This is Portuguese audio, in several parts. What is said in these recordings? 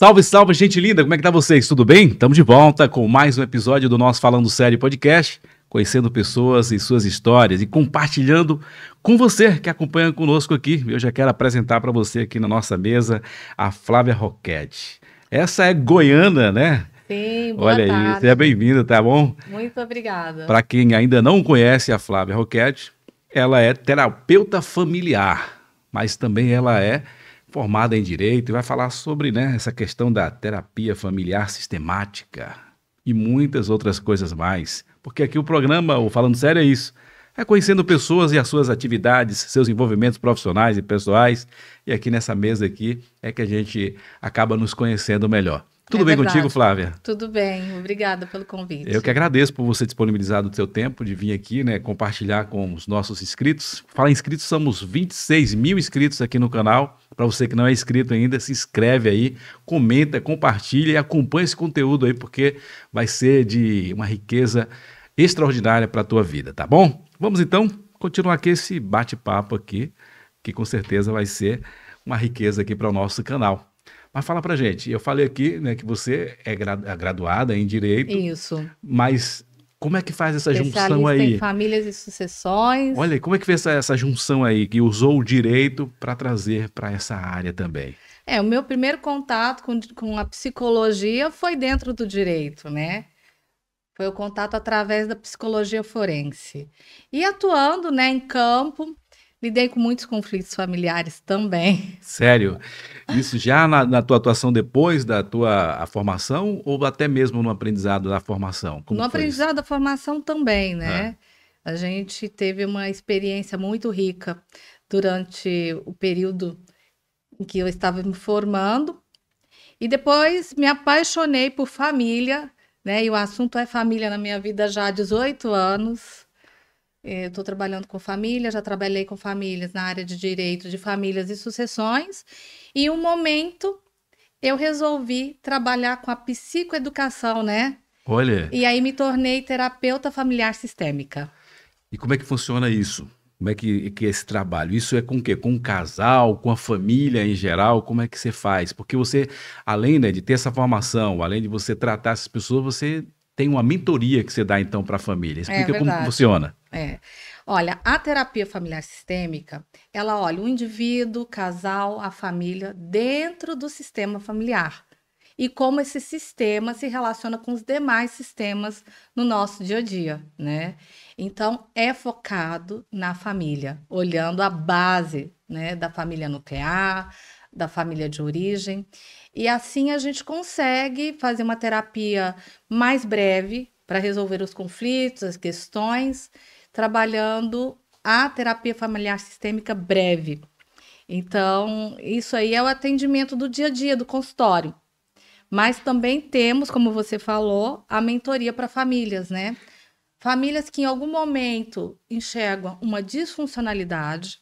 Salve, salve, gente linda! Como é que tá vocês? Tudo bem? Estamos de volta com mais um episódio do nosso Falando Sério podcast, conhecendo pessoas e suas histórias e compartilhando com você que acompanha conosco aqui. Eu já quero apresentar para você aqui na nossa mesa a Flávia Roquete. Essa é goiana, né? Sim, boa Olha tarde. aí, seja bem-vinda, tá bom? Muito obrigada. Para quem ainda não conhece a Flávia Roquete, ela é terapeuta familiar, mas também ela é formada em direito e vai falar sobre né, essa questão da terapia familiar sistemática e muitas outras coisas mais. Porque aqui o programa, o Falando Sério, é isso. É conhecendo pessoas e as suas atividades, seus envolvimentos profissionais e pessoais. E aqui nessa mesa aqui é que a gente acaba nos conhecendo melhor. Tudo é bem verdade. contigo, Flávia? Tudo bem, obrigada pelo convite. Eu que agradeço por você disponibilizar o seu tempo de vir aqui, né, compartilhar com os nossos inscritos. Fala inscritos, somos 26 mil inscritos aqui no canal para você que não é inscrito ainda, se inscreve aí, comenta, compartilha e acompanha esse conteúdo aí, porque vai ser de uma riqueza extraordinária para a tua vida, tá bom? Vamos então continuar aqui esse bate-papo aqui, que com certeza vai ser uma riqueza aqui para o nosso canal. Mas fala para gente, eu falei aqui né, que você é graduada em Direito. Isso. Mas como é que faz essa junção aí? Em famílias e sucessões. Olha, como é que fez essa, essa junção aí que usou o direito para trazer para essa área também? É, o meu primeiro contato com, com a psicologia foi dentro do direito, né? Foi o contato através da psicologia forense. E atuando né, em campo, Lidei com muitos conflitos familiares também. Sério? Isso já na, na tua atuação depois da tua formação ou até mesmo no aprendizado da formação? Como no aprendizado isso? da formação também, né? Ah. A gente teve uma experiência muito rica durante o período em que eu estava me formando. E depois me apaixonei por família, né? E o assunto é família na minha vida já há 18 anos. Estou eh, trabalhando com família, já trabalhei com famílias na área de direito de famílias e sucessões. E um momento eu resolvi trabalhar com a psicoeducação, né? Olha. E aí me tornei terapeuta familiar sistêmica. E como é que funciona isso? Como é que, que é esse trabalho? Isso é com o quê? Com o casal, com a família em geral? Como é que você faz? Porque você, além né, de ter essa formação, além de você tratar essas pessoas, você tem uma mentoria que você dá então para a família. É Explica é como funciona. É. Olha, a terapia familiar sistêmica, ela olha o indivíduo, o casal, a família dentro do sistema familiar e como esse sistema se relaciona com os demais sistemas no nosso dia a dia, né? Então é focado na família, olhando a base, né, da família nuclear, da família de origem. E assim a gente consegue fazer uma terapia mais breve para resolver os conflitos, as questões, trabalhando a terapia familiar sistêmica breve. Então, isso aí é o atendimento do dia a dia, do consultório. Mas também temos, como você falou, a mentoria para famílias, né? Famílias que em algum momento enxergam uma disfuncionalidade,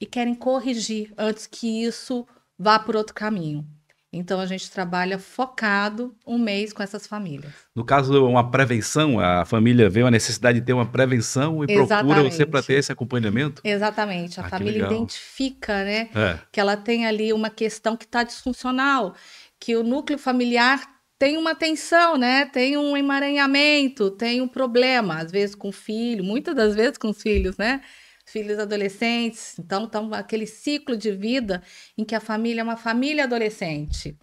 e querem corrigir antes que isso vá por outro caminho. Então a gente trabalha focado um mês com essas famílias. No caso, uma prevenção, a família vê a necessidade de ter uma prevenção e Exatamente. procura você para ter esse acompanhamento? Exatamente. A ah, família identifica, né? É. Que ela tem ali uma questão que está disfuncional, que o núcleo familiar tem uma tensão, né? Tem um emaranhamento, tem um problema, às vezes com o filho, muitas das vezes com os filhos, né? filhos adolescentes. Então, estamos tá aquele ciclo de vida em que a família é uma família adolescente.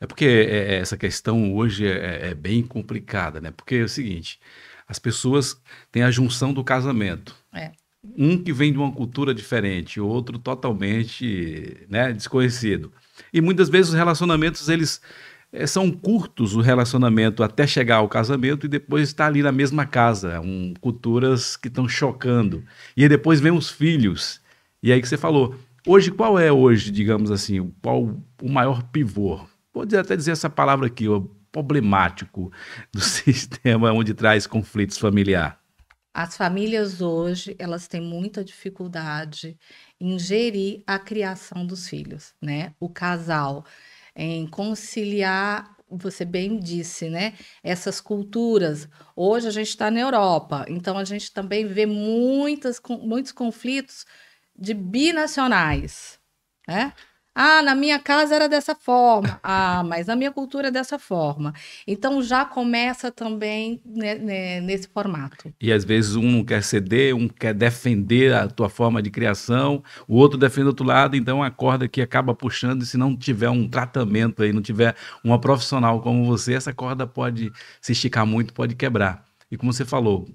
É porque é, é, essa questão hoje é, é, é, bem complicada, né? Porque é o seguinte: as pessoas têm a junção do casamento. É. Um que vem de uma cultura diferente, outro totalmente né, desconhecido. E muitas vezes os relacionamentos eles é, são curtos o relacionamento até chegar ao casamento e depois está ali na mesma casa, um, culturas que estão chocando. E aí depois vem os filhos. E aí que você falou, hoje qual é hoje, digamos assim, qual o maior pivô? Pode até dizer essa palavra aqui, o problemático do sistema onde traz conflitos familiar. As famílias hoje, elas têm muita dificuldade em gerir a criação dos filhos, né? O casal em conciliar você bem disse, né? Essas culturas. Hoje a gente está na Europa, então a gente também vê muitas, muitos conflitos de binacionais, né? Ah, na minha casa era dessa forma. Ah, mas na minha cultura é dessa forma. Então já começa também né, né, nesse formato. E às vezes um não quer ceder, um quer defender a tua forma de criação, o outro defende o outro lado, então a corda que acaba puxando, e se não tiver um tratamento aí, não tiver uma profissional como você, essa corda pode se esticar muito, pode quebrar. E como você falou,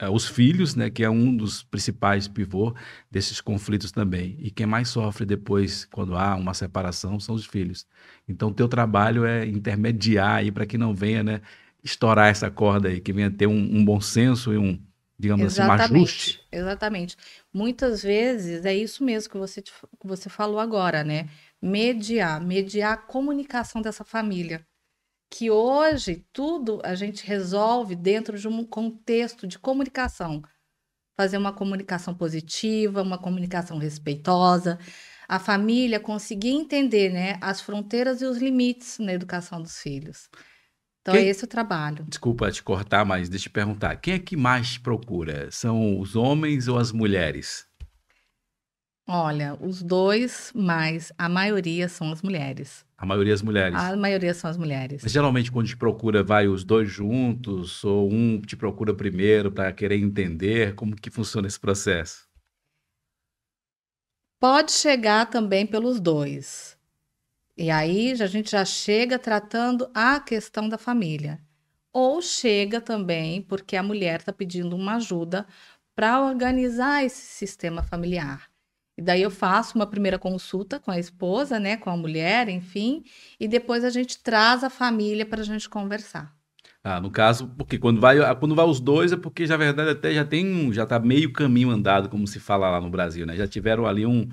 é, os filhos, né, que é um dos principais pivô desses conflitos também. E quem mais sofre depois, quando há uma separação, são os filhos. Então, teu trabalho é intermediar aí para que não venha, né, estourar essa corda aí, que venha ter um, um bom senso e um, digamos exatamente, assim, um ajuste. Exatamente. Muitas vezes é isso mesmo que você, te, que você falou agora, né? Mediar, mediar a comunicação dessa família que hoje tudo a gente resolve dentro de um contexto de comunicação. Fazer uma comunicação positiva, uma comunicação respeitosa, a família conseguir entender né, as fronteiras e os limites na educação dos filhos. Então Quem... é esse o trabalho. Desculpa te cortar, mas deixa eu te perguntar. Quem é que mais procura? São os homens ou as mulheres? Olha, os dois, mas a maioria são as mulheres. A maioria é as mulheres. A maioria são as mulheres. Mas geralmente quando te procura, vai os dois juntos ou um te procura primeiro para querer entender como que funciona esse processo? Pode chegar também pelos dois. E aí a gente já chega tratando a questão da família. Ou chega também porque a mulher está pedindo uma ajuda para organizar esse sistema familiar. E daí eu faço uma primeira consulta com a esposa, né, com a mulher, enfim, e depois a gente traz a família para a gente conversar. Ah, no caso, porque quando vai, ah, quando vai os dois é porque já na verdade até já tem um, já está meio caminho andado, como se fala lá no Brasil, né? Já tiveram ali um,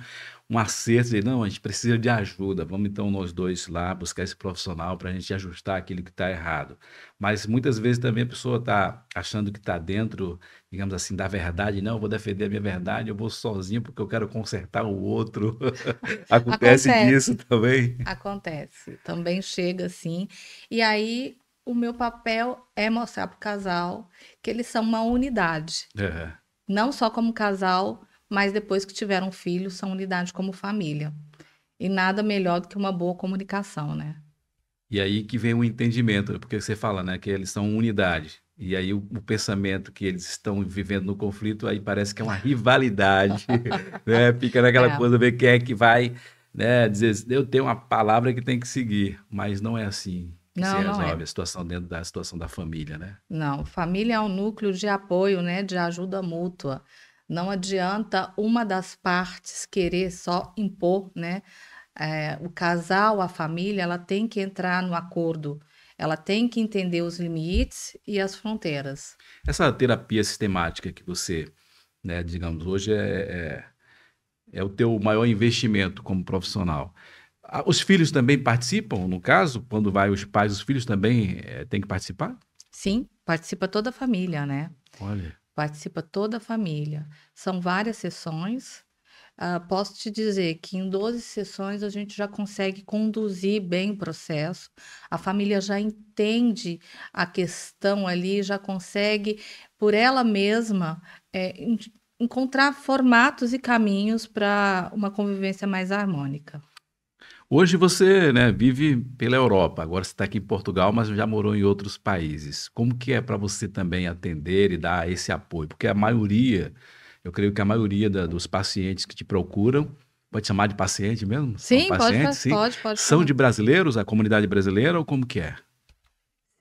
um acerto, e não, a gente precisa de ajuda, vamos então nós dois lá buscar esse profissional para a gente ajustar aquilo que está errado. Mas muitas vezes também a pessoa está achando que está dentro, digamos assim, da verdade, não, eu vou defender a minha verdade, eu vou sozinho porque eu quero consertar o outro. Acontece, Acontece disso também? Acontece, também chega assim. E aí o meu papel é mostrar para o casal que eles são uma unidade. É. Não só como casal, mas depois que tiveram filhos, são unidade como família. E nada melhor do que uma boa comunicação, né? E aí que vem o entendimento, porque você fala, né, que eles são unidade. E aí o, o, pensamento que eles estão vivendo no conflito, aí parece que é uma rivalidade, né? Fica naquela é. coisa ver quem é que vai, né, dizer, eu tenho uma palavra que tem que seguir, mas não é assim. não, se é. resolve é. a situação dentro da situação da família, né? Não, família é um núcleo de apoio, né, de ajuda mútua. Não adianta uma das partes querer só impor, né? É, o casal, a família, ela tem que entrar no acordo, ela tem que entender os limites e as fronteiras. Essa terapia sistemática que você, né, digamos, hoje é, é, é o teu maior investimento como profissional. Ah, os filhos também participam, no caso, quando vai os pais, os filhos também é, têm que participar? Sim, participa toda a família, né? Olha participa toda a família. São várias sessões. Uh, posso te dizer que em 12 sessões a gente já consegue conduzir bem o processo, a família já entende a questão ali, já consegue, por ela mesma, é, encontrar formatos e caminhos para uma convivência mais harmônica. Hoje você né, vive pela Europa, agora você está aqui em Portugal, mas já morou em outros países. Como que é para você também atender e dar esse apoio? Porque a maioria, eu creio que a maioria da, dos pacientes que te procuram, pode chamar de paciente mesmo? Sim, paciente, pode, sim. pode, pode. São de brasileiros, a comunidade brasileira ou como que é?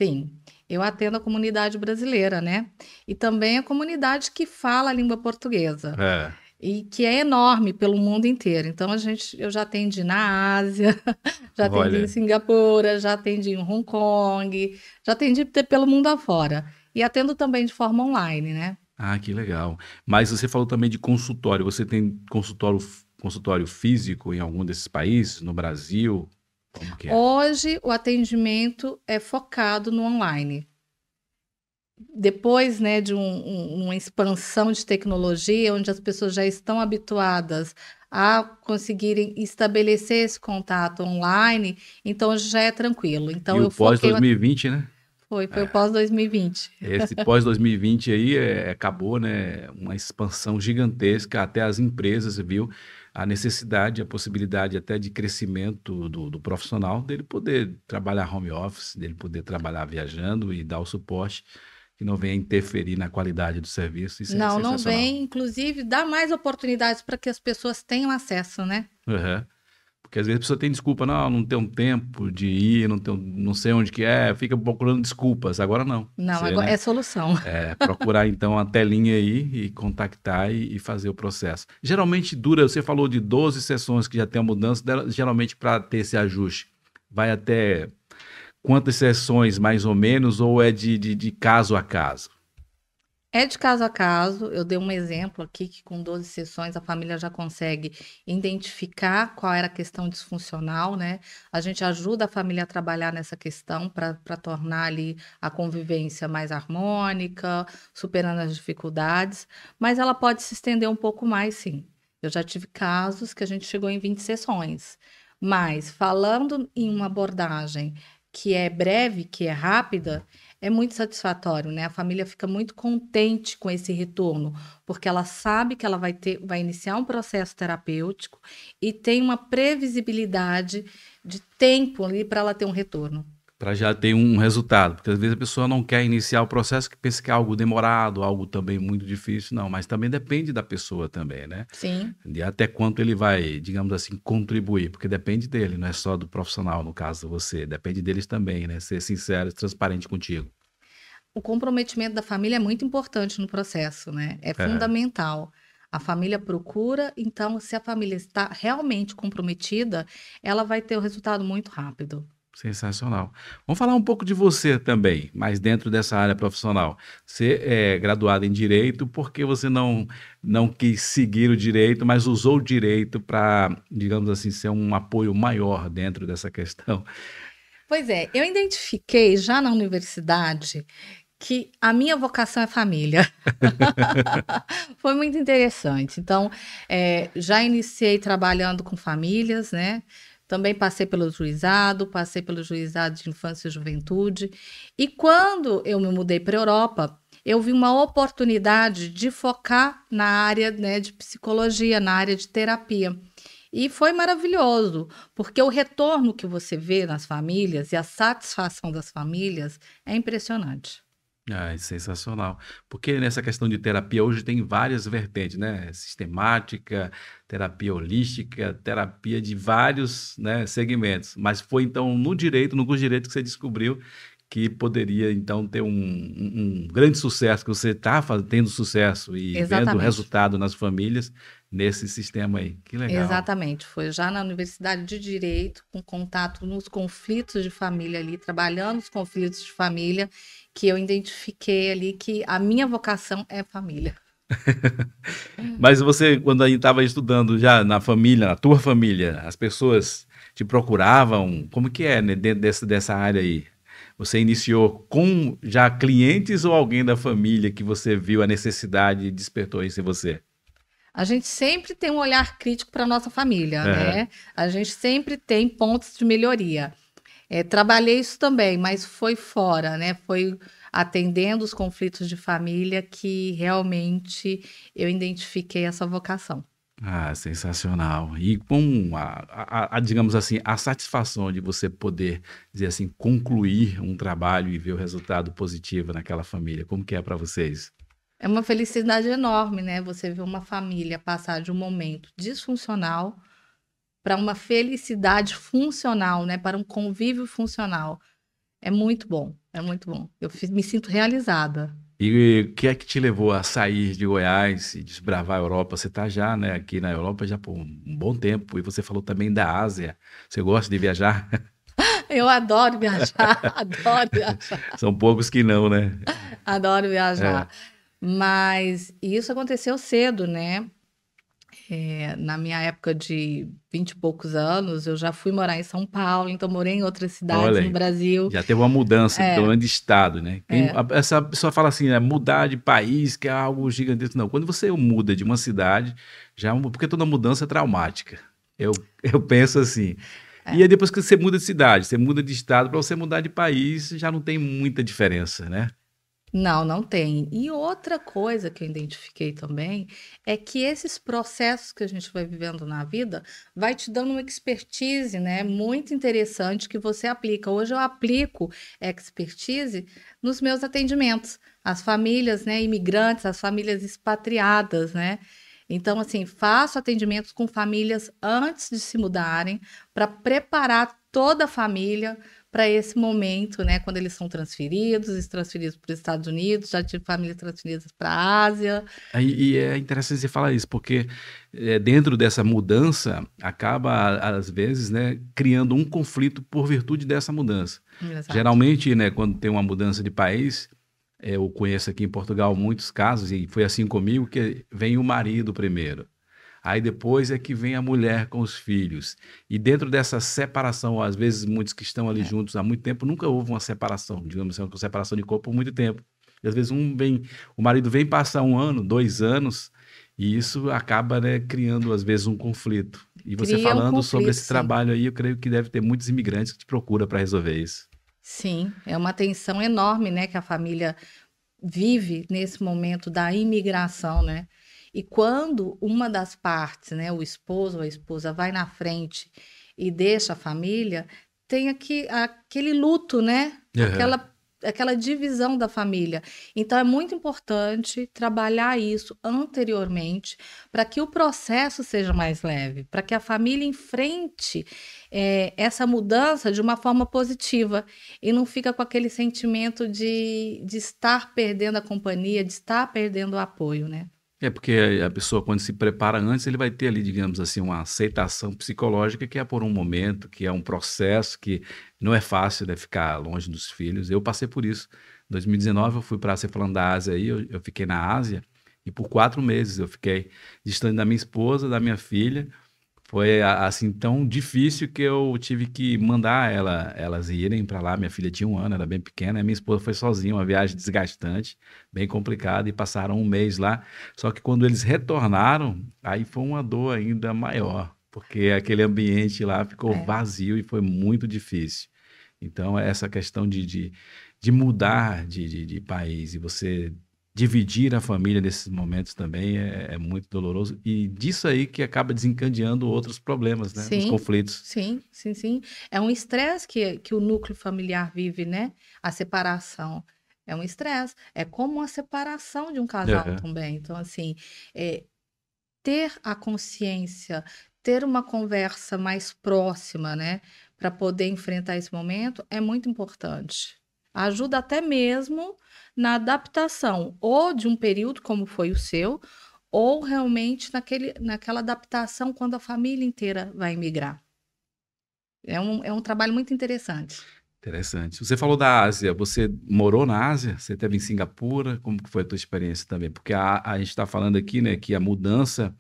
Sim, eu atendo a comunidade brasileira, né? E também a comunidade que fala a língua portuguesa. É e que é enorme pelo mundo inteiro. Então a gente, eu já atendi na Ásia, já atendi Olha. em Singapura, já atendi em Hong Kong, já atendi pelo mundo afora. E atendo também de forma online, né? Ah, que legal. Mas você falou também de consultório. Você tem consultório, consultório físico em algum desses países, no Brasil? É? Hoje o atendimento é focado no online depois né, de um, um, uma expansão de tecnologia, onde as pessoas já estão habituadas a conseguirem estabelecer esse contato online, então já é tranquilo. Então, e eu o pós-2020, né? Foi, foi é. o pós-2020. Esse pós-2020 aí é, acabou, né? Uma expansão gigantesca, até as empresas, viu? A necessidade, a possibilidade até de crescimento do, do profissional, dele poder trabalhar home office, dele poder trabalhar viajando e dar o suporte que não venha interferir na qualidade do serviço. Isso não, é não vem. Inclusive, dá mais oportunidades para que as pessoas tenham acesso, né? Uhum. Porque às vezes a pessoa tem desculpa, não, não tenho tempo de ir, não, tenho, não sei onde que é, fica procurando desculpas. Agora não. Não, Você, agora né? é solução. É, procurar então a telinha aí e contactar e, e, fazer o processo. Geralmente dura, você falou de 12 sessões que já tem a mudança, geralmente para ter esse ajuste, vai até quantas sessões mais ou menos, ou é de, de, de, caso a caso? É de caso a caso. Eu dei um exemplo aqui que com 12 sessões a família já consegue identificar qual era a questão disfuncional, né? A gente ajuda a família a trabalhar nessa questão para tornar ali a convivência mais harmônica, superando as dificuldades, mas ela pode se estender um pouco mais, sim. Eu já tive casos que a gente chegou em 20 sessões. Mas falando em uma abordagem que é breve, que é rápida, é muito satisfatório, né? A família fica muito contente com esse retorno, porque ela sabe que ela vai ter, vai iniciar um processo terapêutico e tem uma previsibilidade de tempo ali para ela ter um retorno para já ter um resultado. Porque às vezes a pessoa não quer iniciar o processo que pensa que é algo demorado, algo também muito difícil, não. Mas também depende da pessoa também, né? Sim. De até quanto ele vai, digamos assim, contribuir, porque depende dele, não é só do profissional, no caso você, depende deles também, né? Ser sincero e transparente contigo. O comprometimento da família é muito importante no processo, né? É, é. fundamental. A família procura, então, se a família está realmente comprometida, ela vai ter o resultado muito rápido. Sensacional. Vamos falar um pouco de você também, mas dentro dessa área profissional. Você é graduado em direito, por que você não, não quis seguir o direito, mas usou o direito para, digamos assim, ser um apoio maior dentro dessa questão? Pois é, eu identifiquei já na universidade que a minha vocação é família. Foi muito interessante. Então, é, já iniciei trabalhando com famílias, né? Também passei pelo juizado, passei pelo juizado de infância e juventude. E quando eu me mudei para a Europa, eu vi uma oportunidade de focar na área né, de psicologia, na área de terapia. E foi maravilhoso, porque o retorno que você vê nas famílias e a satisfação das famílias é impressionante. Ah, é sensacional. Porque nessa questão de terapia hoje tem várias vertentes, né? Sistemática, terapia holística, terapia de vários, né, segmentos. Mas foi então no direito, no curso de direito que você descobriu que poderia então ter um, um, grande sucesso, que você está tendo sucesso e Exatamente. vendo resultado nas famílias nesse sistema aí. Que legal. Exatamente. Foi já na Universidade de Direito, com contato nos conflitos de família ali, trabalhando os conflitos de família que eu identifiquei ali que a minha vocação é família. Mas você, quando estava estudando já na família, na tua família, as pessoas te procuravam? Como que é né, dentro dessa, dessa área aí? Você iniciou com já clientes ou alguém da família que você viu a necessidade e despertou isso em você? A gente sempre tem um olhar crítico para a nossa família, é. né? A gente sempre tem pontos de melhoria. É, trabalhei isso também, mas foi fora, né? Foi atendendo os conflitos de família que realmente eu identifiquei essa vocação. Ah, sensacional. E com a, a, a, digamos assim, a satisfação de você poder dizer assim, concluir um trabalho e ver o resultado positivo naquela família. Como que é para vocês? É uma felicidade enorme, né? Você ver uma família passar de um momento disfuncional para uma felicidade funcional, né? Para um convívio funcional. É muito bom, é muito bom. Eu me sinto realizada. E o que é que te levou a sair de Goiás e desbravar a Europa? Você está já né, aqui na Europa já por um bom tempo. E você falou também da Ásia. Você gosta de viajar? Eu adoro viajar, adoro viajar. São poucos que não, né? Adoro viajar. É. Mas isso aconteceu cedo, né? É, na minha época de vinte e poucos anos, eu já fui morar em São Paulo, então morei em outras cidades no Brasil. Já teve uma mudança é. de estado, né? Quem, é. a, essa pessoa fala assim, né, mudar de país, que é algo gigantesco. Não, quando você muda de uma cidade, já é porque toda mudança é traumática. Eu, eu penso assim. É. E aí depois que você muda de cidade, você muda de estado, para você mudar de país, já não tem muita diferença, né? Não, não tem. E outra coisa que eu identifiquei também é que esses processos que a gente vai vivendo na vida vai te dando uma expertise, né, muito interessante que você aplica. Hoje eu aplico expertise nos meus atendimentos, às famílias, né, imigrantes, às famílias expatriadas, né? Então, assim, faço atendimentos com famílias antes de se mudarem para preparar toda a família para esse momento, né? Quando eles são transferidos, transferidos para os Estados Unidos, já tive famílias transferidas para a Ásia. E, e, é interessante você falar isso, porque é, dentro dessa mudança acaba, às vezes, né, criando um conflito por virtude dessa mudança. Exato. Geralmente, né, quando tem uma mudança de país, é, eu conheço aqui em Portugal muitos casos, e foi assim comigo, que vem o marido primeiro. Aí depois é que vem a mulher com os filhos. E dentro dessa separação, às vezes muitos que estão ali é. juntos há muito tempo, nunca houve uma separação, digamos assim, uma separação de corpo por muito tempo. E às vezes um vem, o marido vem passar um ano, dois anos, e isso acaba né, criando, às vezes, um conflito. E você Cria falando um conflito, sobre esse sim. trabalho aí, eu creio que deve ter muitos imigrantes que te procuram para resolver isso. Sim, é uma tensão enorme né, que a família vive nesse momento da imigração, né? E quando uma das partes, né, o esposo ou a esposa, vai na frente e deixa a família, tem aqui, aquele luto, né? Uhum. Aquela, aquela divisão da família. Então é muito importante trabalhar isso anteriormente para que o processo seja mais leve, para que a família enfrente é, essa mudança de uma forma positiva e não fica com aquele sentimento de, de estar perdendo a companhia, de estar perdendo o apoio, né? É porque a pessoa, quando se prepara antes, ele vai ter ali, digamos assim, uma aceitação psicológica que é por um momento, que é um processo, que não é fácil né, ficar longe dos filhos. Eu passei por isso. Em 2019, eu fui para a falando da Ásia, aí, eu, eu fiquei na Ásia, e por quatro meses eu fiquei distante da minha esposa, da minha filha foi assim tão difícil que eu tive que mandar ela, elas irem para lá. Minha filha tinha um ano, era bem pequena. minha esposa foi sozinha, uma viagem desgastante, bem complicada, e passaram um mês lá. Só que quando eles retornaram, aí foi uma dor ainda maior, porque aquele ambiente lá ficou é. vazio e foi muito difícil. Então, essa questão de, de, de mudar de, de, de país e você dividir a família nesses momentos também é, é, muito doloroso e disso aí que acaba desencadeando outros problemas, né? Sim, Os conflitos. Sim, sim, sim. É um estresse que, que o núcleo familiar vive, né? A separação. É um estresse. É como a separação de um casal uhum. também. Então, assim, é, ter a consciência, ter uma conversa mais próxima, né? Para poder enfrentar esse momento é muito importante. Ajuda até mesmo na adaptação, ou de um período como foi o seu, ou realmente naquele, naquela adaptação quando a família inteira vai migrar. É um, é um trabalho muito interessante. Interessante. Você falou da Ásia. Você morou na Ásia? Você esteve em Singapura? Como foi a tua experiência também? Porque a, a gente está falando aqui, né, que a mudança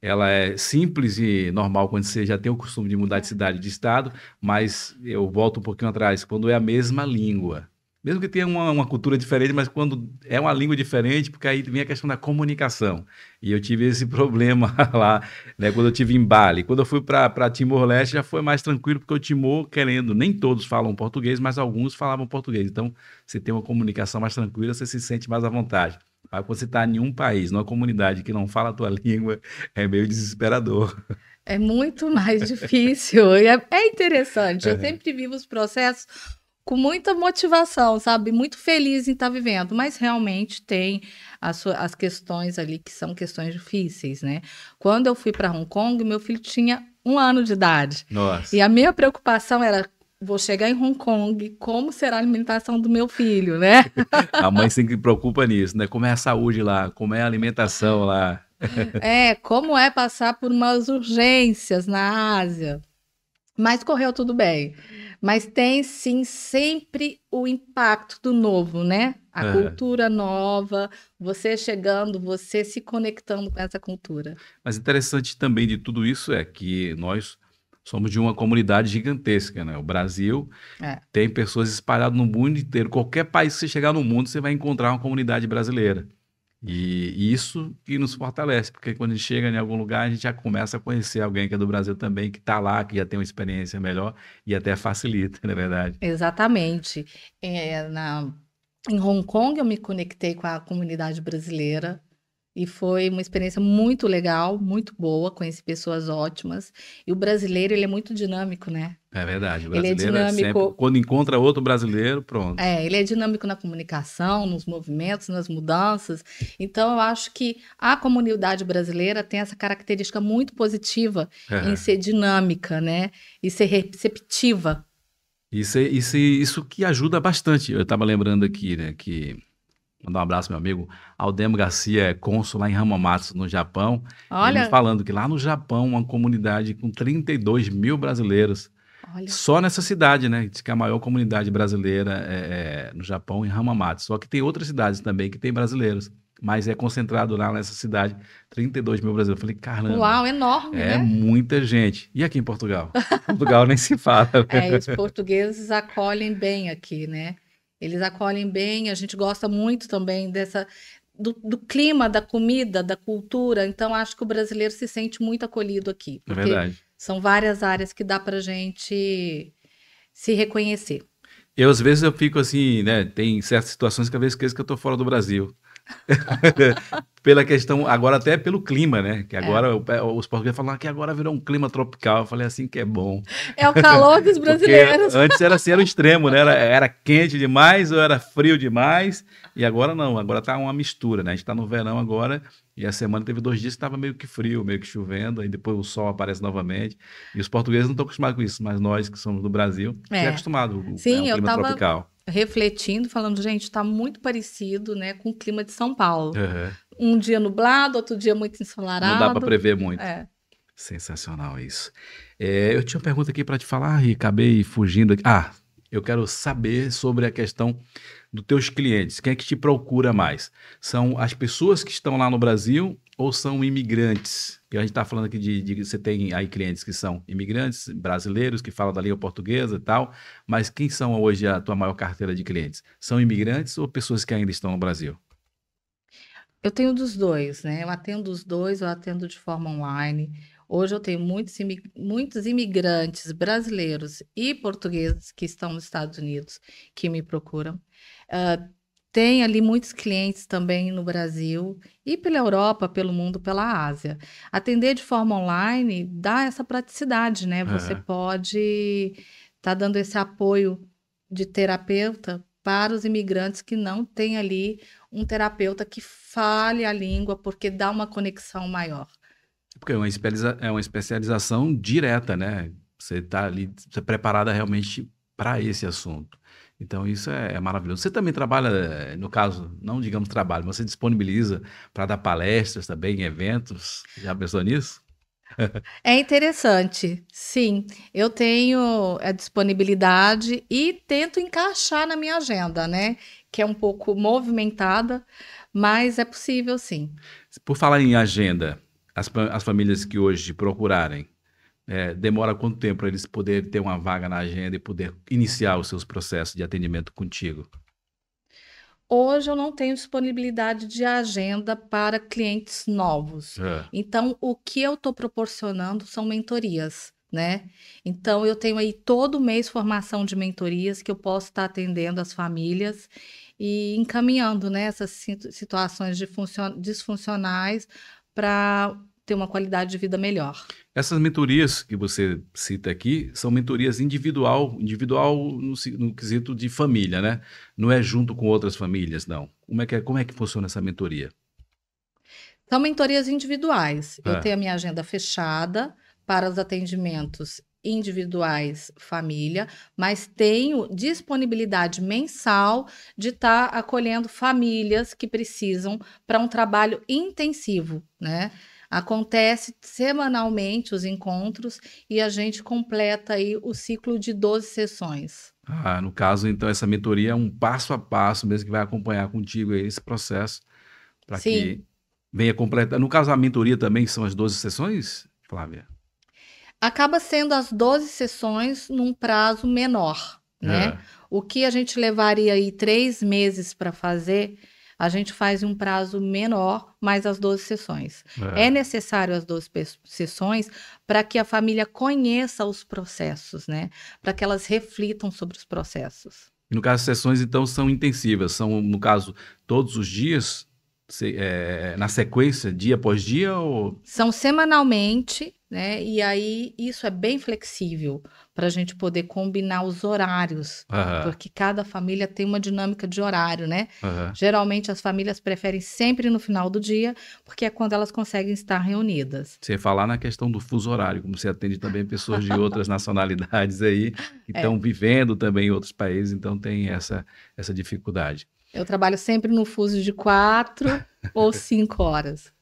ela é simples e normal quando você já tem o costume de mudar de cidade, de estado, mas eu volto um pouquinho atrás, quando é a mesma língua. Mesmo que tenha uma, uma, cultura diferente, mas quando é uma língua diferente, porque aí vem a questão da comunicação. E eu tive esse problema lá, né, quando eu tive em Bali. Quando eu fui para Timor-Leste, já foi mais tranquilo, porque o Timor, querendo, nem todos falam português, mas alguns falavam português. Então, você tem uma comunicação mais tranquila, você se sente mais à vontade. Mas quando você está em um país, numa comunidade que não fala a tua língua, é meio desesperador. É muito mais difícil. é, é interessante. Eu é. sempre vivo os processos com muita motivação, sabe? Muito feliz em estar tá vivendo, mas realmente tem as, as questões ali que são questões difíceis, né? Quando eu fui para Hong Kong, meu filho tinha um ano de idade. Nossa. E a minha preocupação era vou chegar em Hong Kong, como será a alimentação do meu filho, né? a mãe sempre preocupa nisso, né? Como é a saúde lá, como é a alimentação lá. é, como é passar por umas urgências na Ásia, mas correu tudo bem. Mas tem sim sempre o impacto do novo, né? A é. cultura nova, você chegando, você se conectando com essa cultura. Mas interessante também de tudo isso é que nós somos de uma comunidade gigantesca, né? O Brasil é. tem pessoas espalhadas no mundo inteiro. Qualquer país que você chegar no mundo, você vai encontrar uma comunidade brasileira. E, e, isso que nos fortalece, porque quando a gente chega em algum lugar, a gente já começa a conhecer alguém que é do Brasil também, que está lá, que já tem uma experiência melhor e até facilita, na é verdade. Exatamente. É, na, em Hong Kong, eu me conectei com a comunidade brasileira e foi uma experiência muito legal, muito boa, conheci pessoas ótimas. E o brasileiro, ele é muito dinâmico, né? É verdade. O brasileiro ele é dinâmico. É sempre, quando encontra outro brasileiro, pronto. É, ele é dinâmico na comunicação, nos movimentos, nas mudanças. Então, eu acho que a comunidade brasileira tem essa característica muito positiva é. em ser dinâmica, né? E ser receptiva. Isso, isso, isso que ajuda bastante. Eu estava lembrando aqui, né, que Mandar um abraço, meu amigo. Aldemo Garcia é cônsul lá em Hamamatsu, no Japão. Olha. Ele falando que lá no Japão, uma comunidade com 32 mil brasileiros Olha. Só nessa cidade, né? Diz que é a maior comunidade brasileira é, é, no Japão, em Hamamatsu. Só que tem outras cidades também que tem brasileiros. Mas é concentrado lá nessa cidade, 32 mil brasileiros. Eu falei, caramba. Uau, enorme, é né? muita gente. E aqui em Portugal? Portugal nem se fala. Né? É, os portugueses acolhem bem aqui, né? Eles acolhem bem, a gente gosta muito também dessa, do, do, clima, da comida, da cultura. Então, acho que o brasileiro se sente muito acolhido aqui. É porque é verdade. São várias áreas que dá para gente se reconhecer. Eu, às vezes, eu fico assim, né? Tem certas situações que às vezes esqueço que eu tô fora do Brasil. Pela questão, agora até pelo clima, né? Que é. agora é. os portugueses falam ah, que agora virou um clima tropical. Eu falei é assim que é bom. É o calor dos brasileiros. antes era assim, era o extremo, né? Era, era quente demais ou era frio demais. E agora não, agora tá uma mistura, né? A gente tá no verão agora e a semana teve dois dias que estava meio que frio, meio que chovendo, aí depois o sol aparece novamente. E os portugueses não estão acostumados com isso, mas nós que somos do Brasil, é, é acostumado. Sim, é um eu clima tava... tropical refletindo, falando, gente, está muito parecido né, com o clima de São Paulo. Uhum. Um dia nublado, outro dia muito ensolarado. Não dá para prever muito. É. Sensacional isso. É, eu tinha uma pergunta aqui para te falar e acabei fugindo aqui. Ah, eu quero saber sobre a questão dos teus clientes. Quem é que te procura mais? São as pessoas que estão lá no Brasil ou são imigrantes? Porque a gente está falando aqui de, de, Você tem aí clientes que são imigrantes, brasileiros, que falam da língua portuguesa e tal, mas quem são hoje a tua maior carteira de clientes? São imigrantes ou pessoas que ainda estão no Brasil? Eu tenho dos dois, né? Eu atendo os dois, eu atendo de forma online. Hoje eu tenho muitos, imig muitos imigrantes brasileiros e portugueses que estão nos Estados Unidos que me procuram. Uh, tem ali muitos clientes também no Brasil e pela Europa, pelo mundo, pela Ásia. Atender de forma online dá essa praticidade, né? É. Você é. pode estar tá dando esse apoio de terapeuta para os imigrantes que não têm ali um terapeuta que fale a língua, porque dá uma conexão maior. É porque é uma, é uma especialização direta, né? Você está ali, você é preparada realmente para esse assunto. Então, isso é, é maravilhoso. Você também trabalha, eh, no caso, não digamos trabalho, mas você disponibiliza para dar palestras também, eventos. Já pensou nisso? É interessante, sim. Eu tenho a eh, disponibilidade e tento encaixar na minha agenda, né? Que é um pouco movimentada, mas é possível sim. Por falar em agenda, as, as famílias que hoje procurarem é, demora quanto tempo para eles poderem ter uma vaga na agenda e poder iniciar os seus processos de atendimento contigo? Hoje eu não tenho disponibilidade de agenda para clientes novos. É. Então, o que eu estou proporcionando são mentorias, né? Então, eu tenho aí todo mês formação de mentorias que eu posso estar tá atendendo as famílias e encaminhando né, essas situações de disfuncionais para ter uma qualidade de vida melhor. Essas mentorias que você cita aqui são mentorias individual, individual no, no, quesito de família, né? Não é junto com outras famílias, não. Como é que, é, como é que funciona essa mentoria? São mentorias individuais. É. Eu ah. tenho a minha agenda fechada para os atendimentos individuais, família, mas tenho disponibilidade mensal de estar tá acolhendo famílias que precisam para um trabalho intensivo, né? Acontece semanalmente os encontros e a gente completa aí o ciclo de 12 sessões. Ah, no caso, então, essa mentoria é um passo a passo mesmo que vai acompanhar contigo aí esse processo para que venha completar. No caso, a mentoria também são as 12 sessões, Flávia? Acaba sendo as 12 sessões num prazo menor, né? É. O que a gente levaria aí três meses para fazer, a gente faz um prazo menor, mais as 12 sessões. É, é necessário as 12 sessões para que a família conheça os processos, né? Para que elas reflitam sobre os processos. no caso, as sessões, então, são intensivas. São, no caso, todos os dias, se, é, na sequência, dia após dia? Ou... São semanalmente né? E aí isso é bem flexível para a gente poder combinar os horários, porque cada família tem uma dinâmica de horário, né? Geralmente as famílias preferem sempre no final do dia, porque é quando elas conseguem estar reunidas. Você falar na questão do fuso horário, como você atende também pessoas de outras nacionalidades aí que estão é. vivendo também em outros países, então tem essa essa dificuldade. Eu trabalho sempre no fuso de quatro ou cinco horas.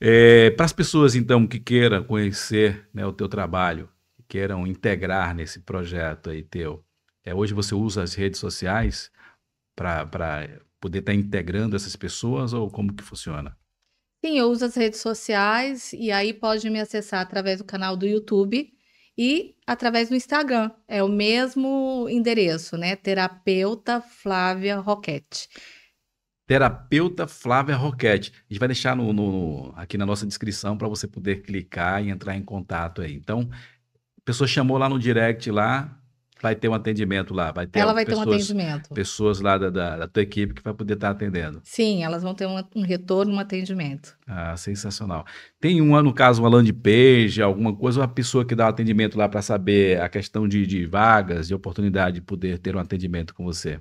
É, Para as pessoas, então, que queiram conhecer né, o teu trabalho, que queiram integrar nesse projeto aí teu, é, hoje você usa as redes sociais para poder estar tá integrando essas pessoas ou como que funciona? Sim, eu uso as redes sociais e aí pode me acessar através do canal do YouTube e através do Instagram. É o mesmo endereço, né? Terapeuta Flávia Roquete terapeuta Flávia Roquete. A gente vai deixar no, no aqui na nossa descrição para você poder clicar e entrar em contato aí. Então, a pessoa chamou lá no direct lá, vai ter um atendimento lá. Vai ter Ela vai pessoas, ter um atendimento. Pessoas lá da, da, da, tua equipe que vai poder estar atendendo. Sim, elas vão ter um, um retorno, um atendimento. Ah, sensacional. Tem um, no caso, uma Land page, alguma coisa, uma pessoa que dá um atendimento lá para saber a questão de, de vagas, de oportunidade de poder ter um atendimento com você.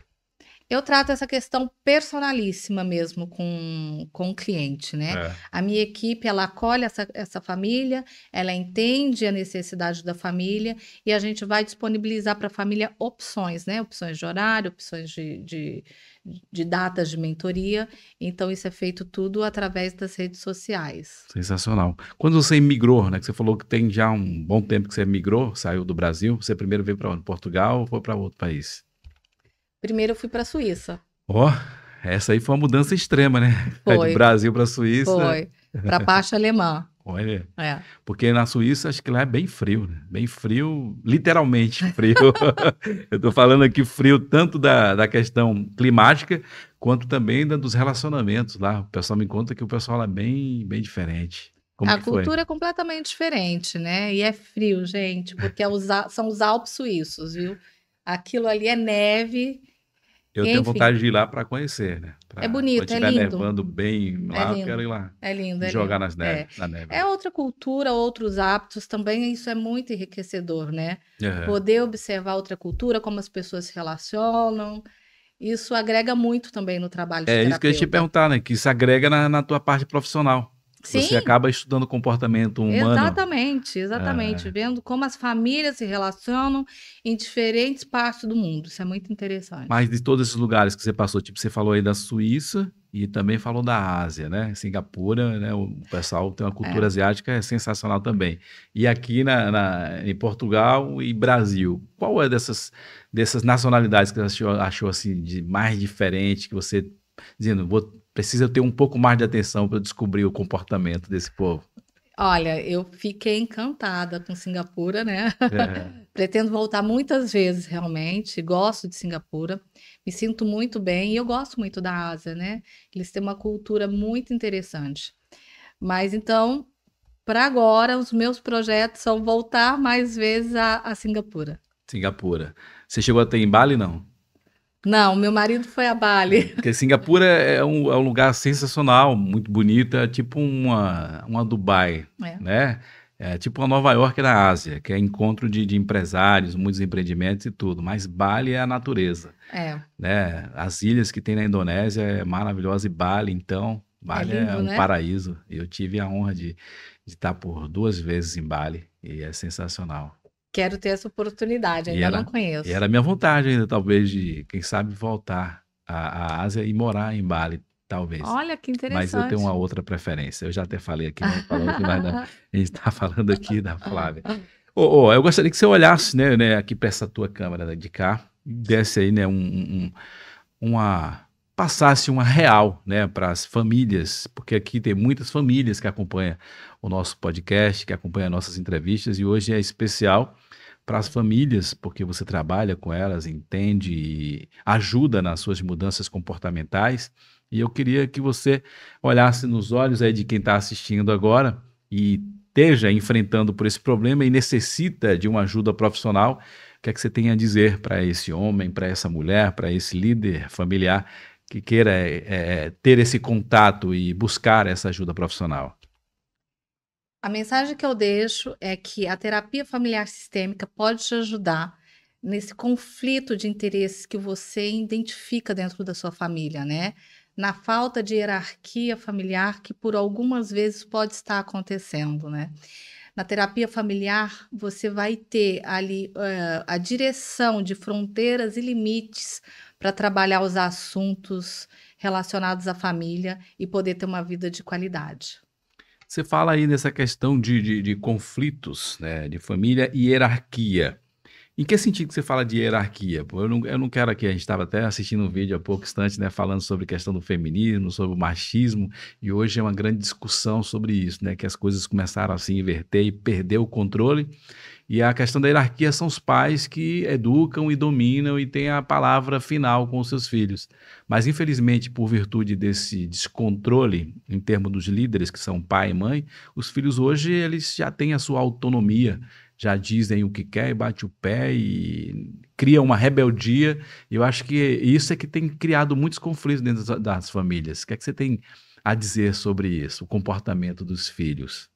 Eu trato essa questão personalíssima mesmo com, com o cliente, né? É. A minha equipe, ela acolhe essa, essa família, ela entende a necessidade da família e a gente vai disponibilizar para a família opções, né? Opções de horário, opções de, de, de datas de mentoria. Então, isso é feito tudo através das redes sociais. Sensacional. Quando você migrou, né? Que você falou que tem já um bom tempo que você migrou, saiu do Brasil. Você primeiro veio para Portugal ou foi para outro país? Primeiro eu fui para a Suíça. Ó, oh, essa aí foi uma mudança extrema, né? Foi. Do Brasil para a Suíça. Né? Foi. Para a parte alemã. Olha. É. Porque na Suíça acho que lá é bem frio, né? Bem frio, literalmente frio. Eu estou falando aqui frio tanto da, da questão climática quanto também da, dos relacionamentos lá. O pessoal me conta que o pessoal lá é bem, bem diferente. Como a cultura foi? é completamente diferente, né? E é frio, gente, porque é os, são os Alpes suíços, viu? Aquilo ali é neve eu Enfim, tenho vontade de ir lá para conhecer, né? Pra, é bonito, é lindo. Se nevando bem lá, é lindo, eu quero ir lá. É lindo, é Jogar lindo. Nas neves. é. na neve. É outra cultura, outros hábitos também, isso é muito enriquecedor, né? Uhum. Poder observar outra cultura, como as pessoas se relacionam, isso agrega muito também no trabalho É isso que eu ia te perguntar, né? Que isso agrega na, na tua parte profissional. Sim. Você acaba estudando comportamento humano. Exatamente, exatamente. É. Vendo como as famílias se relacionam em diferentes partes do mundo. Isso é muito interessante. Mas de todos esses lugares que você passou, tipo, você falou aí da Suíça e também falou da Ásia, né? Singapura, né? O pessoal tem uma cultura é. asiática é sensacional também. E aqui na, na, em Portugal e Brasil, qual é dessas, dessas nacionalidades que você achou, achou assim de mais diferente que você dizendo, vou precisa ter um pouco mais de atenção para descobrir o comportamento desse povo? Olha, eu fiquei encantada com Singapura, né? É. Pretendo voltar muitas vezes, realmente. Gosto de Singapura, me sinto muito bem e eu gosto muito da Ásia, né? Eles têm uma cultura muito interessante. Mas então, para agora, os meus projetos são voltar mais vezes a, a Singapura. Singapura. Você chegou até em Bali, não? Não, meu marido foi a Bali. É, porque Singapura é, é um, é um lugar sensacional, muito bonito, é tipo uma, uma Dubai, é. né? É tipo uma Nova York na Ásia, que é encontro de, de, empresários, muitos empreendimentos e tudo. Mas Bali é a natureza. É. Né? As ilhas que tem na Indonésia é maravilhosa e Bali, então, Bali é, é lindo, é um né? paraíso. Eu tive a honra de, de estar por duas vezes em Bali e é sensacional quero ter essa oportunidade, ainda era, não conheço. era minha vontade ainda, talvez, de, quem sabe, voltar à, à Ásia e morar em Bali, talvez. Olha que interessante. Mas eu tenho uma outra preferência. Eu já até falei aqui, falando que a gente está falando aqui da Flávia. Oh, oh, eu gostaria que você olhasse, né, né aqui para essa tua câmera de cá, desse aí, né, um, um uma passasse uma real né, para as famílias, porque aqui tem muitas famílias que acompanham o nosso podcast, que acompanham nossas entrevistas, e hoje é especial para as famílias, porque você trabalha com elas, entende e ajuda nas suas mudanças comportamentais. E eu queria que você olhasse nos olhos aí de quem está assistindo agora e esteja enfrentando por esse problema e necessita de uma ajuda profissional. O que é que você tem a dizer para esse homem, para essa mulher, para esse líder familiar que queira é, é, é, ter esse contato e buscar essa ajuda profissional? A mensagem que eu deixo é que a terapia familiar sistêmica pode te ajudar nesse conflito de interesses que você identifica dentro da sua família, né? Na falta de hierarquia familiar que por algumas vezes pode estar acontecendo, né? Na terapia familiar, você vai ter ali uh, a direção de fronteiras e limites para trabalhar os assuntos relacionados à família e poder ter uma vida de qualidade. Você fala aí nessa questão de, de, de conflitos né, de família e hierarquia. Em que sentido que você fala de hierarquia? Pô, eu, não, eu não quero aqui, a gente estava até assistindo um vídeo há pouco instante, né, falando sobre questão do feminismo, sobre o machismo, e hoje é uma grande discussão sobre isso, né, que as coisas começaram a se inverter e perder o controle. E a questão da hierarquia são os pais que educam e dominam e têm a palavra final com os seus filhos. Mas, infelizmente, por virtude desse descontrole em termos dos líderes, que são pai e mãe, os filhos hoje eles já têm a sua autonomia já dizem o que quer e bate o pé e cria uma rebeldia. E eu acho que isso é que tem criado muitos conflitos dentro das, das famílias. O que é que você tem a dizer sobre isso, o comportamento dos filhos?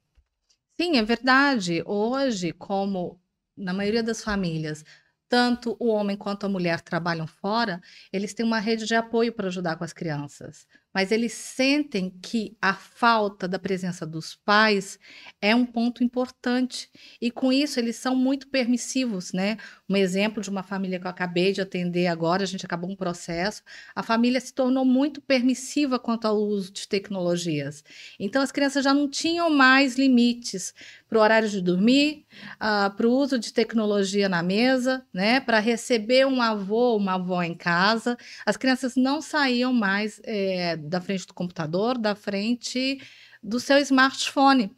Sim, é verdade. Hoje, como na maioria das famílias, tanto o homem quanto a mulher trabalham fora, eles têm uma rede de apoio para ajudar com as crianças mas eles sentem que a falta da presença dos pais é um ponto importante. E com isso, eles são muito permissivos, né? Um exemplo de uma família que eu acabei de atender agora, a gente acabou um processo, a família se tornou muito permissiva quanto ao uso de tecnologias. Então, as crianças já não tinham mais limites para o horário de dormir, uh, ah, para o uso de tecnologia na mesa, né, para receber um avô ou uma avó em casa. As crianças não saíam mais é, da frente do computador, da frente do seu smartphone.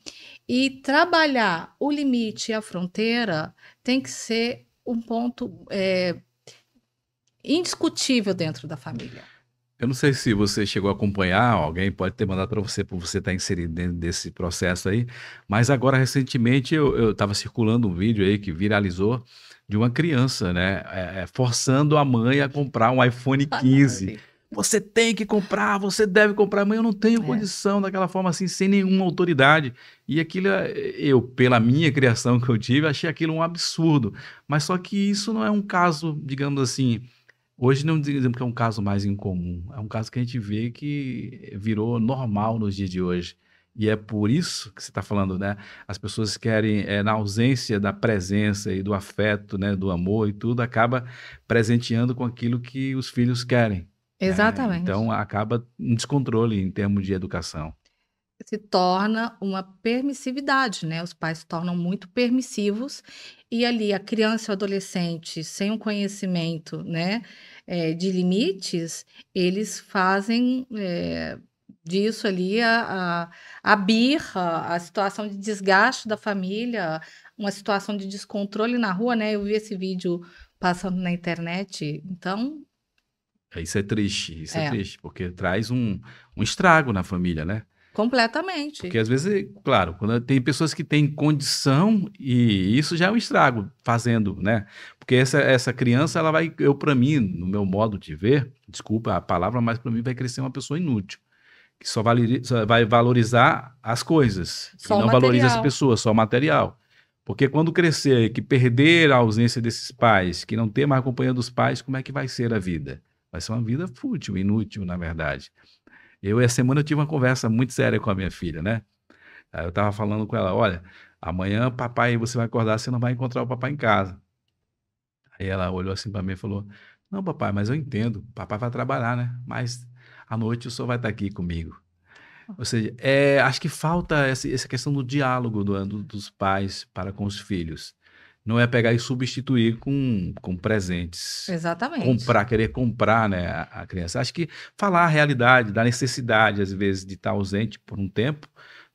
E trabalhar o limite e a fronteira tem que ser um ponto é, indiscutível dentro da família. Eu não sei se você chegou a acompanhar, alguém pode ter mandado para você, por você estar tá inserido dentro desse processo aí, mas agora recentemente eu estava circulando um vídeo aí que viralizou de uma criança, né, é, é forçando a mãe a comprar um iPhone 15. Você tem que comprar, você deve comprar, mãe, eu não tenho é. condição daquela forma assim, sem nenhuma autoridade. E aquilo, eu, pela minha criação que eu tive, achei aquilo um absurdo. Mas só que isso não é um caso, digamos assim, Hoje não dizemos que é um caso mais incomum, é um caso que a gente vê que virou normal nos dias de hoje. E é por isso que você está falando, né? As pessoas querem, é, na ausência da presença e do afeto, né, do amor e tudo, acaba presenteando com aquilo que os filhos querem. Né? Exatamente. então acaba um descontrole em termos de educação se torna uma permissividade, né? Os pais se tornam muito permissivos e ali a criança e o adolescente, sem um conhecimento, né, é, de limites, eles fazem é, disso ali a, a, a birra, a situação de desgaste da família, uma situação de descontrole na rua, né? Eu vi esse vídeo passando na internet, então é, isso é triste, isso é, é triste, porque traz um, um estrago na família, né? Completamente. Porque às vezes, claro, quando tem pessoas que têm condição e isso já é um estrago fazendo, né? Porque essa, essa criança, ela vai, eu para mim, no meu modo de ver, desculpa a palavra, mas para mim vai crescer uma pessoa inútil que só, valori só vai valorizar as coisas, só que não material. valoriza as pessoas, só o material. Porque quando crescer, que perder a ausência desses pais, que não ter mais a companhia dos pais, como é que vai ser a vida? Vai ser uma vida fútil, inútil, na verdade. Eu, essa semana, eu tive uma conversa muito séria com a minha filha, né? Aí eu tava falando com ela: olha, amanhã, papai, você vai acordar, você não vai encontrar o papai em casa. Aí ela olhou assim para mim e falou: Não, papai, mas eu entendo. Papai vai trabalhar, né? Mas à noite o senhor vai estar tá aqui comigo. Ou seja, é, acho que falta essa, essa questão do diálogo do, do, dos pais para com os filhos não é pegar e substituir com, com presentes. Exatamente. Comprar, querer comprar né, a, a criança. Acho que falar a realidade, da necessidade, às vezes, de estar ausente por um tempo,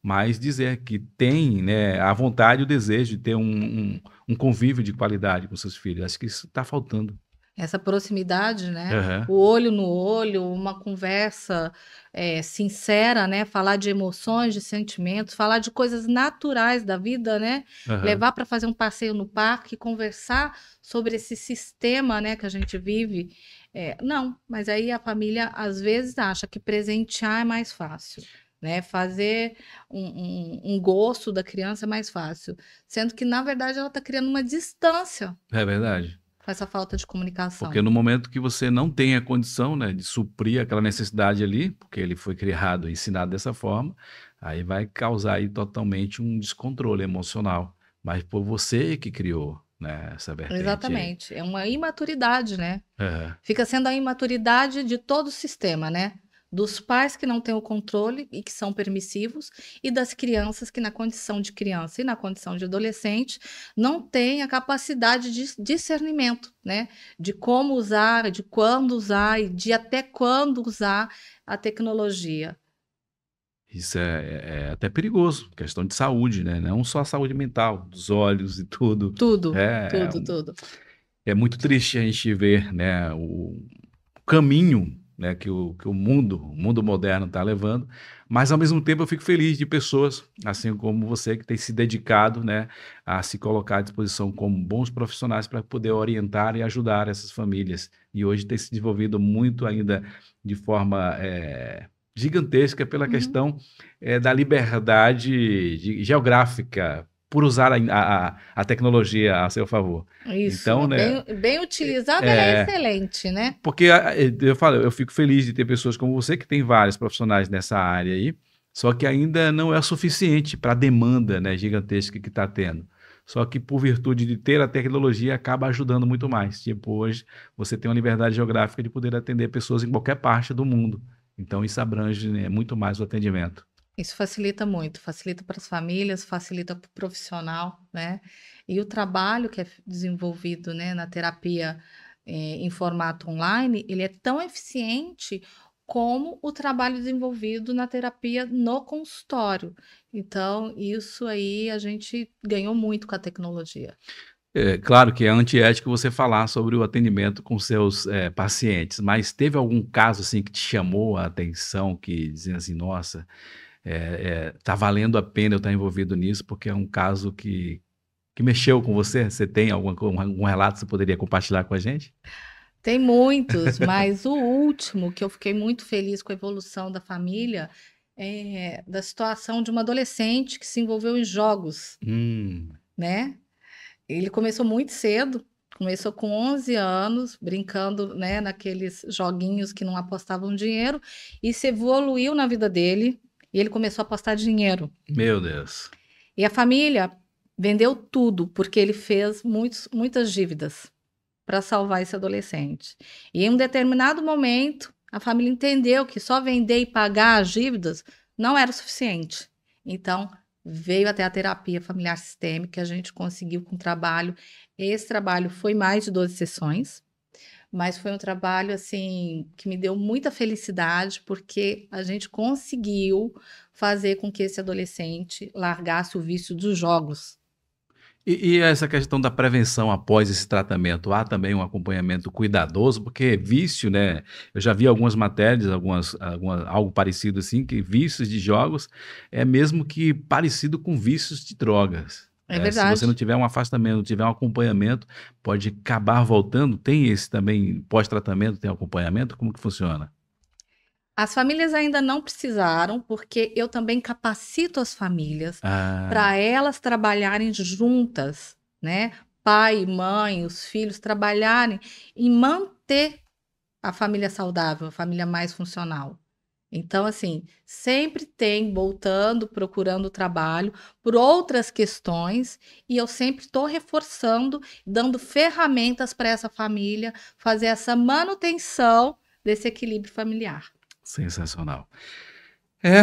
mas dizer que tem né, a vontade e o desejo de ter um, um, um convívio de qualidade com seus filhos. Acho que isso está faltando essa proximidade, né? Uhum. O olho no olho, uma conversa é, sincera, né? Falar de emoções, de sentimentos, falar de coisas naturais da vida, né? Uhum. Levar para fazer um passeio no parque, conversar sobre esse sistema, né, que a gente vive. É, não, mas aí a família às vezes acha que presentear é mais fácil. Né, fazer um, um, um, gosto da criança é mais fácil. Sendo que, na verdade, ela está criando uma distância. É verdade com essa falta de comunicação. Porque no momento que você não tem a condição né, de suprir aquela necessidade ali, porque ele foi criado e ensinado dessa forma, aí vai causar aí totalmente um descontrole emocional. Mas por você que criou né, essa vertente. Exatamente. Aí. É uma imaturidade, né? Fica sendo a imaturidade de todo o sistema, né? dos pais que não têm o controle e que são permissivos, e das crianças que, na condição de criança e na condição de adolescente, não têm a capacidade de discernimento, né? De como usar, de quando usar e de até quando usar a tecnologia. Isso é, é, é até perigoso, questão de saúde, né? Não só a saúde mental, dos olhos e tudo. Tudo, é, tudo, é tudo. É muito triste a gente ver né, o caminho né, que, o, que o mundo, o mundo moderno está levando, mas ao mesmo tempo eu fico feliz de pessoas, assim como você, que tem se dedicado né, a se colocar à disposição como bons profissionais para poder orientar e ajudar essas famílias. E hoje tem se desenvolvido muito ainda de forma é, gigantesca pela uhum. questão é, da liberdade de, geográfica por usar a, a, a, tecnologia a seu favor. Isso, então, né, bem, bem utilizada, é, é, excelente, né? Porque é, eu falo, eu fico feliz de ter pessoas como você, que tem vários profissionais nessa área aí, só que ainda não é suficiente para a demanda né, gigantesca que está tendo. Só que por virtude de ter a tecnologia, acaba ajudando muito mais. Tipo, hoje você tem uma liberdade geográfica de poder atender pessoas em qualquer parte do mundo. Então, isso abrange né, muito mais o atendimento. Isso facilita muito, facilita para as famílias, facilita para o profissional, né? E o trabalho que é desenvolvido né, na terapia eh, em formato online, ele é tão eficiente como o trabalho desenvolvido na terapia no consultório. Então, isso aí a gente ganhou muito com a tecnologia. É, claro que é antiético você falar sobre o atendimento com seus é, pacientes, mas teve algum caso assim que te chamou a atenção, que dizendo assim, nossa, está é, é, tá valendo a pena eu estar tá envolvido nisso, porque é um caso que, que mexeu com você? Você tem algum, algum relato que você poderia compartilhar com a gente? Tem muitos, mas o último que eu fiquei muito feliz com a evolução da família é da situação de uma adolescente que se envolveu em jogos, hum. né? Ele começou muito cedo, começou com 11 anos, brincando, né, naqueles joguinhos que não apostavam dinheiro e se evoluiu na vida dele e ele começou a apostar dinheiro. Meu Deus. E a família vendeu tudo, porque ele fez muitos, muitas dívidas para salvar esse adolescente. E em um determinado momento, a família entendeu que só vender e pagar as dívidas não era o suficiente. Então, veio até a terapia familiar sistêmica, a gente conseguiu com trabalho. Esse trabalho foi mais de 12 sessões mas foi um trabalho assim que me deu muita felicidade porque a gente conseguiu fazer com que esse adolescente largasse o vício dos jogos. E, e, essa questão da prevenção após esse tratamento, há também um acompanhamento cuidadoso, porque é vício, né? Eu já vi algumas matérias, algumas, algumas algo parecido assim, que vícios de jogos é mesmo que parecido com vícios de drogas. É, é verdade. Se você não tiver um afastamento, não tiver um acompanhamento, pode acabar voltando. Tem esse também pós-tratamento, tem acompanhamento? Como que funciona? As famílias ainda não precisaram, porque eu também capacito as famílias ah. para elas trabalharem juntas, né? Pai, mãe, os filhos trabalharem e manter a família saudável, a família mais funcional. Então, assim, sempre tem voltando, procurando trabalho por outras questões, e eu sempre estou reforçando, dando ferramentas para essa família fazer essa manutenção desse equilíbrio familiar. Sensacional. É,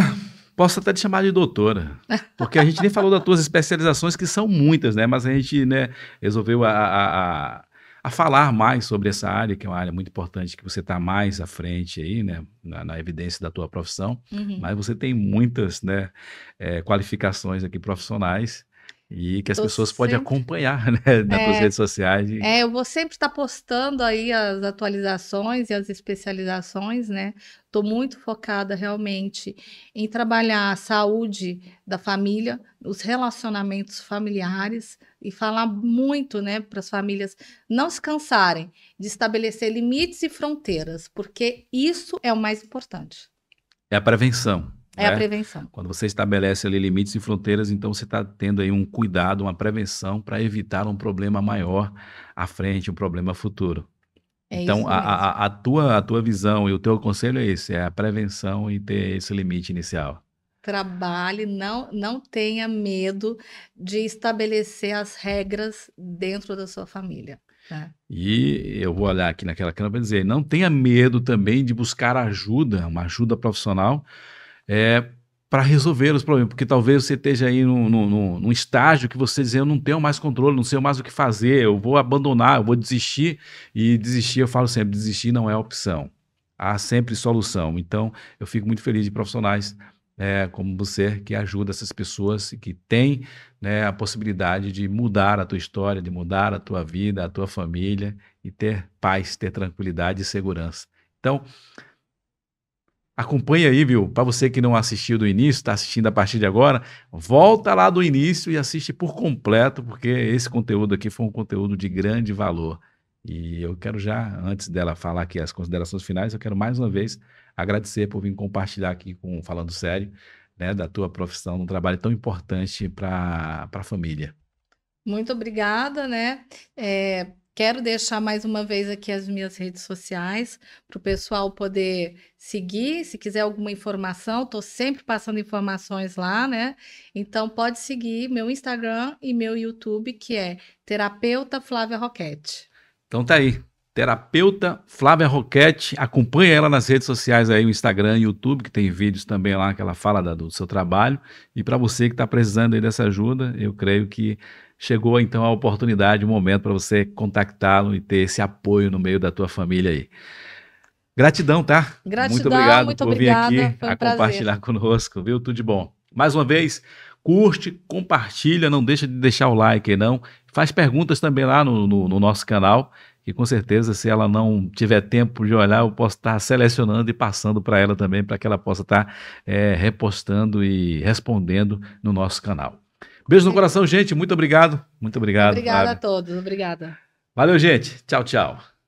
posso até te chamar de doutora, porque a gente nem falou das tuas especializações, que são muitas, né? Mas a gente né, resolveu a, a, a a falar mais sobre essa área, que é uma área muito importante, que você está mais à frente aí, né, na, na evidência da tua profissão, uhum. mas você tem muitas, né, é, qualificações aqui profissionais e que as Tô pessoas sempre... podem acompanhar né, nas é, redes sociais. E... É, eu vou sempre estar tá postando aí as atualizações e as especializações, né? Estou muito focada realmente em trabalhar a saúde da família, os relacionamentos familiares e falar muito, né, para as famílias não se cansarem de estabelecer limites e fronteiras, porque isso é o mais importante. É a prevenção. É né? a prevenção. Quando você estabelece ali limites e fronteiras, então você está tendo aí um cuidado, uma prevenção para evitar um problema maior à frente, um problema futuro. É então, a, a, a, tua, a tua visão e o teu conselho é esse, é a prevenção e ter esse limite inicial. Trabalhe, não, não tenha medo de estabelecer as regras dentro da sua família. Né? E eu vou olhar aqui naquela câmera para dizer: não tenha medo também de buscar ajuda, uma ajuda profissional, é, para resolver os problemas, porque talvez você esteja aí num, num, num, estágio que você diz, eu não tenho mais controle, não sei mais o que fazer, eu vou abandonar, eu vou desistir, e desistir, eu falo sempre, desistir não é opção, há sempre solução. Então, eu fico muito feliz de profissionais é, como você, que ajuda essas pessoas que têm né, a possibilidade de mudar a tua história, de mudar a tua vida, a tua família e ter paz, ter tranquilidade e segurança. Então, Acompanha aí, viu? Para você que não assistiu do início, está assistindo a partir de agora, volta lá do início e assiste por completo, porque esse conteúdo aqui foi um conteúdo de grande valor. E eu quero já, antes dela falar aqui as considerações finais, eu quero mais uma vez agradecer por vir compartilhar aqui com Falando Sério, né, da tua profissão, um trabalho tão importante para a família. Muito obrigada, né? É, Quero deixar mais uma vez aqui as minhas redes sociais para o pessoal poder seguir. Se quiser alguma informação, estou sempre passando informações lá, né? Então pode seguir meu Instagram e meu YouTube, que é Terapeuta Flávia Roquete. Então tá aí. Terapeuta Flávia Roquete, acompanha ela nas redes sociais aí, o Instagram, YouTube, que tem vídeos também lá que ela fala da, do seu trabalho. E para você que está precisando aí dessa ajuda, eu creio que chegou então a oportunidade, o um momento para você contactá-lo e ter esse apoio no meio da tua família aí. Gratidão, tá? Gratidão, muito obrigado muito por obrigada, vir aqui um a compartilhar conosco, viu? Tudo de bom. Mais uma vez, curte, compartilha, não deixa de deixar o like aí não. Faz perguntas também lá no, no, no nosso canal que com certeza, se ela não tiver tempo de olhar, eu posso estar tá selecionando e passando para ela também, para que ela possa tá, estar eh, é, repostando e respondendo no nosso canal. Beijo no coração, gente. Muito obrigado. Muito obrigado. Obrigada a todos. Obrigada. Valeu, gente. Tchau, tchau.